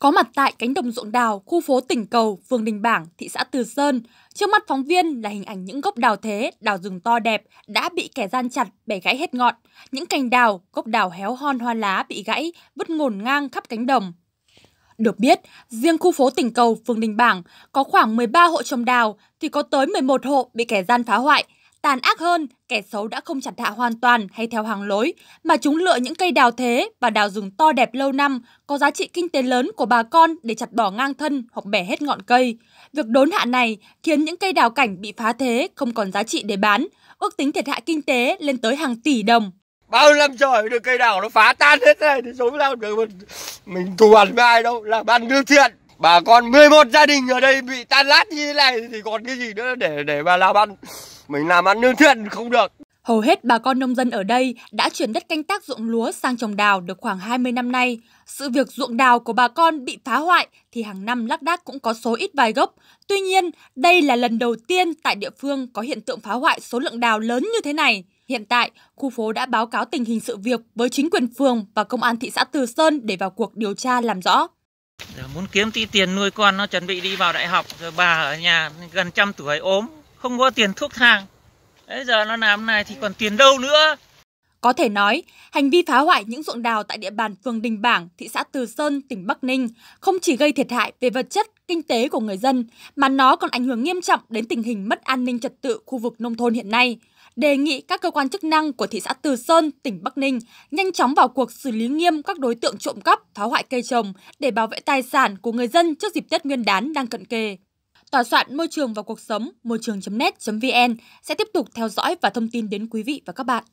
Có mặt tại cánh đồng ruộng đào, khu phố Tỉnh Cầu, phường Đình Bảng, thị xã Từ Sơn, trước mắt phóng viên là hình ảnh những gốc đào thế, đào rừng to đẹp đã bị kẻ gian chặt, bẻ gãy hết ngọn. Những cành đào, gốc đào héo hon hoa lá bị gãy, vứt ngổn ngang khắp cánh đồng. Được biết, riêng khu phố Tỉnh Cầu, phường Đình Bảng có khoảng 13 hộ trồng đào thì có tới 11 hộ bị kẻ gian phá hoại, Tàn ác hơn, kẻ xấu đã không chặt hạ hoàn toàn hay theo hàng lối, mà chúng lựa những cây đào thế và đào rừng to đẹp lâu năm, có giá trị kinh tế lớn của bà con để chặt bỏ ngang thân hoặc bẻ hết ngọn cây. Việc đốn hạ này khiến những cây đào cảnh bị phá thế không còn giá trị để bán, ước tính thiệt hại kinh tế lên tới hàng tỷ đồng. Bao năm trời được cây đào nó phá tan hết này thì chúng làm được mình, mình thù ăn với ai đâu, là ăn lương thiện bà con 11 gia đình ở đây bị tan lát như thế này thì còn cái gì nữa để để bà làm ăn mình làm ăn lương thiện không được Hầu hết bà con nông dân ở đây đã chuyển đất canh tác ruộng lúa sang trồng đào được khoảng 20 năm nay. Sự việc ruộng đào của bà con bị phá hoại thì hàng năm lác đác cũng có số ít vài gốc. Tuy nhiên, đây là lần đầu tiên tại địa phương có hiện tượng phá hoại số lượng đào lớn như thế này. Hiện tại, khu phố đã báo cáo tình hình sự việc với chính quyền phường và công an thị xã Từ Sơn để vào cuộc điều tra làm rõ giờ muốn kiếm tí tiền nuôi con nó chuẩn bị đi vào đại học rồi bà ở nhà gần trăm tuổi ốm không có tiền thuốc thang bây giờ nó làm này thì còn tiền đâu nữa có thể nói, hành vi phá hoại những ruộng đào tại địa bàn phường Đình Bảng, thị xã Từ Sơn, tỉnh Bắc Ninh không chỉ gây thiệt hại về vật chất kinh tế của người dân, mà nó còn ảnh hưởng nghiêm trọng đến tình hình mất an ninh trật tự khu vực nông thôn hiện nay. Đề nghị các cơ quan chức năng của thị xã Từ Sơn, tỉnh Bắc Ninh nhanh chóng vào cuộc xử lý nghiêm các đối tượng trộm cắp, phá hoại cây trồng để bảo vệ tài sản của người dân trước dịp Tết Nguyên đán đang cận kề. Tòa soạn Môi trường và Cuộc sống, môi trường.net.vn sẽ tiếp tục theo dõi và thông tin đến quý vị và các bạn.